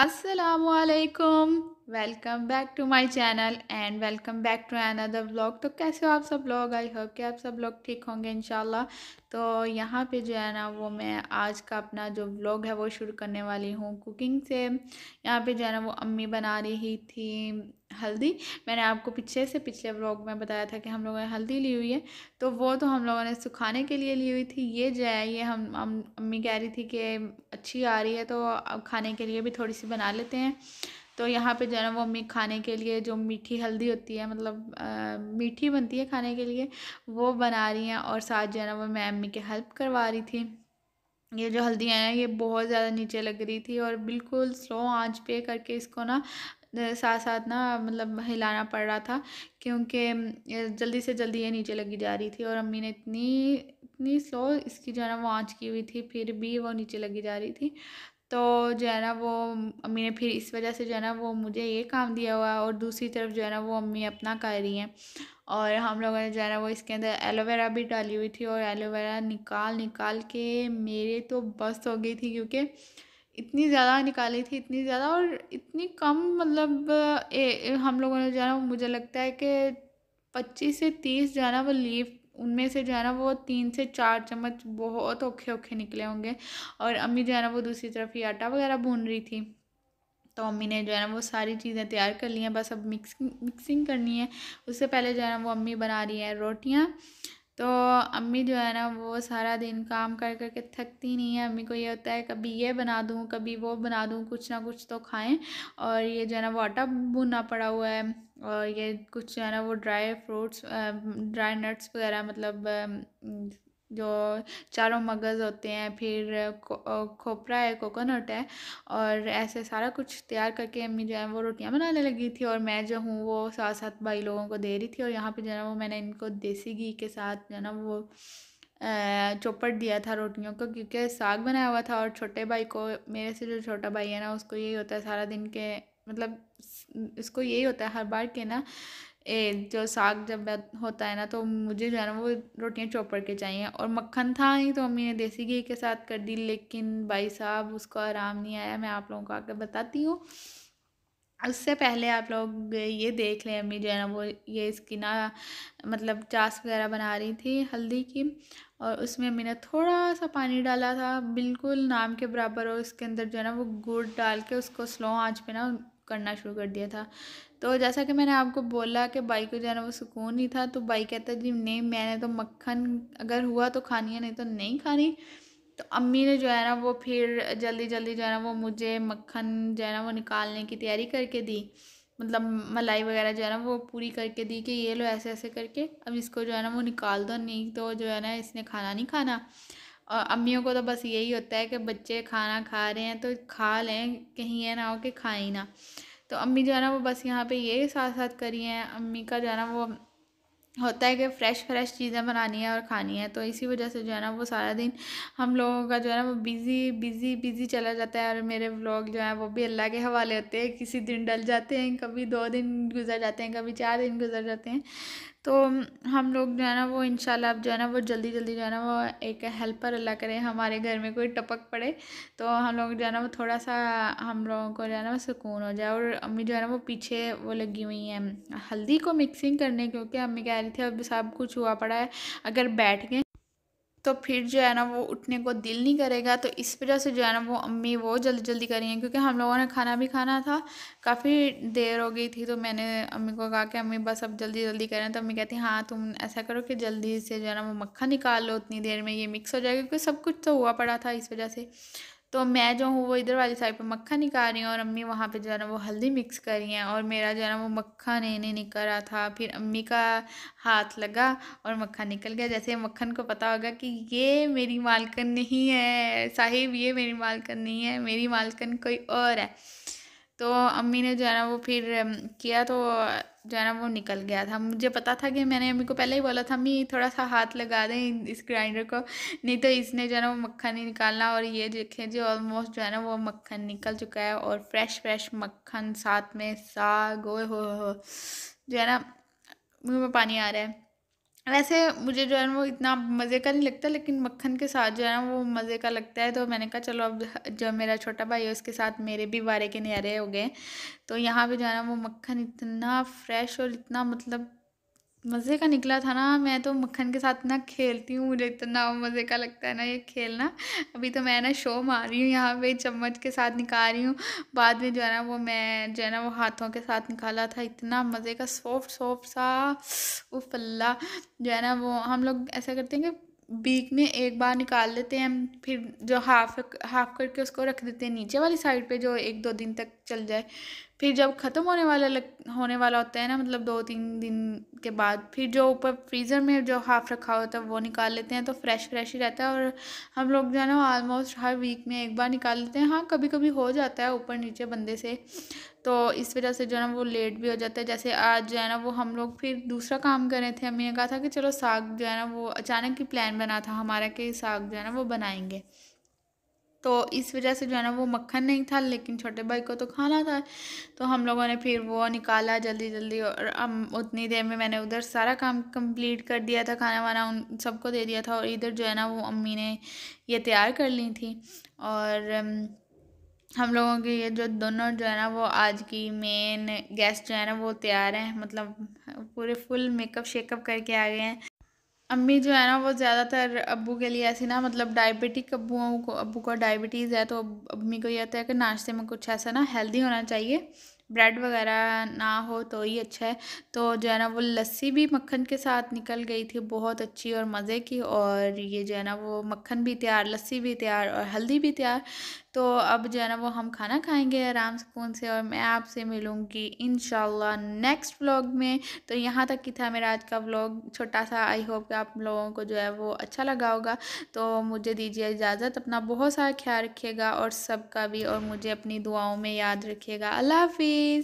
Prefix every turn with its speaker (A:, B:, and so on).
A: असलकम welcome back to my channel and welcome back to another blog तो कैसे हो आप सब लोग आई होप कि आप सब लोग ठीक होंगे इन तो यहाँ पे जो है ना वो मैं आज का अपना जो ब्लॉग है वो शुरू करने वाली हूँ कुकिंग से यहाँ पे जो है ना वो अम्मी बना रही थी हल्दी मैंने आपको पीछे से पिछले व्लॉग में बताया था कि हम लोगों ने हल्दी ली हुई है तो वो तो हम लोगों ने सुखाने के लिए ली हुई थी ये जो है ये हम अम्मी कह रही थी कि अच्छी आ रही है तो अब खाने के लिए भी थोड़ी सी बना लेते हैं तो यहाँ पे जो है ना वो अम्मी खाने के लिए जो मीठी हल्दी होती है मतलब आ, मीठी बनती है खाने के लिए वो बना रही हैं और साथ जो है ना वो मैं अम्मी की हेल्प करवा रही थी ये जो हल्दी है ना ये बहुत ज़्यादा नीचे लग रही थी और बिल्कुल स्लो आंच पे करके इसको ना साथ साथ ना मतलब हिलाना पड़ रहा था क्योंकि जल्दी से जल्दी ये नीचे लगी जा रही थी और अम्मी ने इतनी इतनी स्लो इसकी जो है ना वो आँच की हुई थी फिर भी वो नीचे लगी जा रही थी तो जो है ना वो अम्मी ने फिर इस वजह से जो है ना वो मुझे ये काम दिया हुआ और दूसरी तरफ जो है ना वो अम्मी अपना कर रही हैं और हम लोगों ने जो है ना वो इसके अंदर एलोवेरा भी डाली हुई थी और एलोवेरा निकाल निकाल के मेरे तो बस हो गई थी क्योंकि इतनी ज़्यादा निकाली थी इतनी ज़्यादा और इतनी कम मतलब ए, हम लोगों ने जो है मुझे लगता है कि पच्चीस से तीस जो है ना वो लीफ उनमें से जो है ना वो तीन से चार चम्मच बहुत औखे औखे निकले होंगे और अम्मी जो है ना वो दूसरी तरफ ही आटा वगैरह भून रही थी तो अम्मी ने जो है ना वो सारी चीज़ें तैयार कर ली हैं बस अब मिक्सिंग मिक्सिंग करनी है उससे पहले जो है ना वो अम्मी बना रही है रोटियाँ तो अम्मी जो है ना वो सारा दिन काम कर कर के थकती नहीं है अम्मी को ये होता है कभी ये बना दूँ कभी वो बना दूँ कुछ ना कुछ तो खाएं और ये जो है ना वो आटा पड़ा हुआ है और ये कुछ जो है ना वो ड्राई फ्रूट्स ड्राई नट्स वगैरह मतलब जो चारों मगज़ होते हैं फिर खोपरा है कोकोनट है और ऐसे सारा कुछ तैयार करके अम्मी जो है वो रोटियां बनाने लगी थी और मैं जो हूँ वो साथ साथ भाई लोगों को दे रही थी और यहाँ पे जो है वो मैंने इनको देसी घी के साथ जो है ना वो चौपट दिया था रोटियों को क्योंकि साग बनाया हुआ था और छोटे भाई को मेरे से जो छोटा भाई है ना उसको यही होता है सारा दिन के मतलब इसको यही होता है हर बार के ना ए, जो साग जब होता है ना तो मुझे जो है ना वो रोटियां चौपड़ के चाहिए और मक्खन था ही तो अम्मी ने देसी घी के साथ कर दी लेकिन भाई साहब उसको आराम नहीं आया मैं आप लोगों को आकर बताती हूँ उससे पहले आप लोग ये देख लें अम्मी जो है ना वो ये इसकी ना मतलब चास वगैरह बना रही थी हल्दी की और उसमें अम्मी ने थोड़ा सा पानी डाला था बिल्कुल नाम के बराबर और उसके अंदर जो है ना वो गुड़ डाल के उसको स्लो आँच पे ना करना शुरू कर दिया था तो जैसा कि मैंने आपको बोला कि बाई को जाना वो सुकून ही था तो बाई कहता जी नहीं मैंने तो मक्खन अगर हुआ तो खानी है नहीं तो नहीं खानी तो अम्मी ने जो है ना वो फिर जल्दी जल्दी जो है ना वो मुझे मक्खन जो है ना वो निकालने की तैयारी करके दी मतलब मलाई वगैरह जो है ना वो पूरी करके दी कि ये लो ऐसे ऐसे करके अब इसको जो है ना वो निकाल दो नहीं तो जो है ना इसने खाना नहीं खाना और अम्मियों को तो बस यही होता है कि बच्चे खाना खा रहे हैं तो खा लें कहीं ये ना हो कि खाएं ना तो अम्मी जो है ना वो बस यहाँ पे ये साथ साथ करी हैं अम्मी का जो है ना वो होता है कि फ़्रेश फ्रेश चीज़ें बनानी है और खानी है तो इसी वजह से जो है ना वो सारा दिन हम लोगों का जो है ना वो बिज़ी बिज़ी बिज़ी चला जाता है और मेरे व्लॉग जो है वो भी अल्लाह के हवाले होते हैं किसी दिन डल जाते हैं कभी दो दिन गुजर जाते हैं कभी चार दिन गुजर जाते हैं तो हम लोग जो है ना वो इंशाल्लाह अब जो है ना वो जल्दी जल्दी जो है ना वो एक हेल्पर अल्लाह करे हमारे घर में कोई टपक पड़े तो हम लोग जो है ना वो थोड़ा सा हम लोगों को जो है ना वो सुकून हो जाए और अम्मी जो है ना वो पीछे वो लगी हुई हैं हल्दी को मिक्सिंग करने क्योंकि अम्मी कह रही थी अब सब कुछ हुआ पड़ा है अगर बैठ गए तो फिर जो है ना वो उठने को दिल नहीं करेगा तो इस वजह से जो है ना वो अम्मी वो जल्दी जल्दी करेंगे क्योंकि हम लोगों ने खाना भी खाना था काफ़ी देर हो गई थी तो मैंने अम्मी को कहा कि अम्मी बस अब जल्दी जल्दी करें तो अम्मी कहती हैं हाँ तुम ऐसा करो कि जल्दी से जो है ना वो मक्खन निकाल लो उतनी देर में ये मिक्स हो जाएगा क्योंकि सब कुछ तो हुआ पड़ा था इस वजह से तो मैं जो हूँ वो इधर वाली साइड पर मक्खन निकाल रही हूँ और अम्मी वहाँ पर जो है ना वो हल्दी मिक्स कर रही हैं और मेरा जो है ना वो मक्खन नहीं निकल रहा था फिर अम्मी का हाथ लगा और मक्खन निकल गया जैसे मक्खन को पता होगा कि ये मेरी मालकन नहीं है साहिब ये मेरी मालकन नहीं है मेरी मालकन कोई और है तो अम्मी ने जो है ना वो फिर किया तो जो है ना वो निकल गया था मुझे पता था कि मैंने अम्मी को पहले ही बोला था अम्मी थोड़ा सा हाथ लगा दें इस ग्राइंडर को नहीं तो इसने जो है ना वो मक्खन ही निकालना और ये देखें जी ऑलमोस्ट जो है ना वो मक्खन निकल चुका है और फ्रेश फ्रेश मक्खन साथ में साग हो जो है ना मुँह में पानी आ रहा है वैसे मुझे जो है वो इतना मज़े का नहीं लगता लेकिन मक्खन के साथ जो है ना वो मज़े का लगता है तो मैंने कहा चलो अब जो मेरा छोटा भाई है उसके साथ मेरे भी बारे के नारे हो गए तो यहाँ पे जो है ना वो मक्खन इतना फ्रेश और इतना मतलब मज़े का निकला था ना मैं तो मक्खन के साथ ना खेलती हूँ मुझे इतना मज़े का लगता है ना ये खेलना अभी तो मैं ना शो मार रही हूँ यहाँ पे चम्मच के साथ निकाल रही हूँ बाद में जो है ना वो मैं जो है ना वो हाथों के साथ निकाला था इतना मज़े का सॉफ्ट सॉफ्ट सा उफ अल्लाह जो है ना वो हम लोग ऐसा करते हैं कि बीक में एक बार निकाल लेते हैं फिर जो हाफ हाफ करके उसको रख देते हैं नीचे वाली साइड पर जो एक दो दिन तक चल जाए फिर जब ख़त्म होने वाला लग होने वाला होता है ना मतलब दो तीन दिन के बाद फिर जो ऊपर फ्रीज़र में जो हाफ़ रखा होता है वो निकाल लेते हैं तो फ्रेश फ्रेश ही रहता है और हम लोग जो है ना ऑलमोस्ट हर वीक में एक बार निकाल लेते हैं हाँ कभी कभी हो जाता है ऊपर नीचे बंदे से तो इस वजह से जो है ना वो लेट भी हो जाता है जैसे आज जो है ना वो हम लोग फिर दूसरा काम कर रहे थे अम्मी ने कहा था कि चलो साग जो है ना वो अचानक ही प्लान बना था हमारा कि साग जो है ना वो बनाएंगे तो इस वजह से जो है ना वो मक्खन नहीं था लेकिन छोटे भाई को तो खाना था तो हम लोगों ने फिर वो निकाला जल्दी जल्दी और अब उतनी देर में मैंने उधर सारा काम कंप्लीट कर दिया था खाना वाना उन सबको दे दिया था और इधर जो है ना वो अम्मी ने ये तैयार कर ली थी और हम लोगों के ये जो दोनों जो है ना वो आज की मेन गेस्ट जो है ना वो तैयार हैं मतलब पूरे फुल मेकअप शेकअप करके आ गए हैं अम्मी जो है ना वो ज़्यादातर अबू के लिए ऐसी ना मतलब डायबिटिक अबुओं को अबू को डायबिटीज़ है तो अम्मी को यह होता है कि नाश्ते में कुछ ऐसा ना हेल्दी होना चाहिए ब्रेड वगैरह ना हो तो ही अच्छा है तो जो है ना वो लस्सी भी मक्खन के साथ निकल गई थी बहुत अच्छी और मज़े की और ये जो है ना वो मक्खन भी तैयार लस्सी भी तैयार और हल्दी भी तैयार तो अब जो है ना वो हम खाना खाएंगे आराम सुकून से और मैं आपसे मिलूँगी इन नेक्स्ट व्लॉग में तो यहाँ तक की था मेरा आज का व्लॉग छोटा सा आई होप कि आप लोगों को जो है वो अच्छा लगा होगा तो मुझे दीजिए इजाज़त अपना बहुत सारा ख्याल रखिएगा और सबका भी और मुझे अपनी दुआओं में याद रखिएगा अल्लाह হাফিজ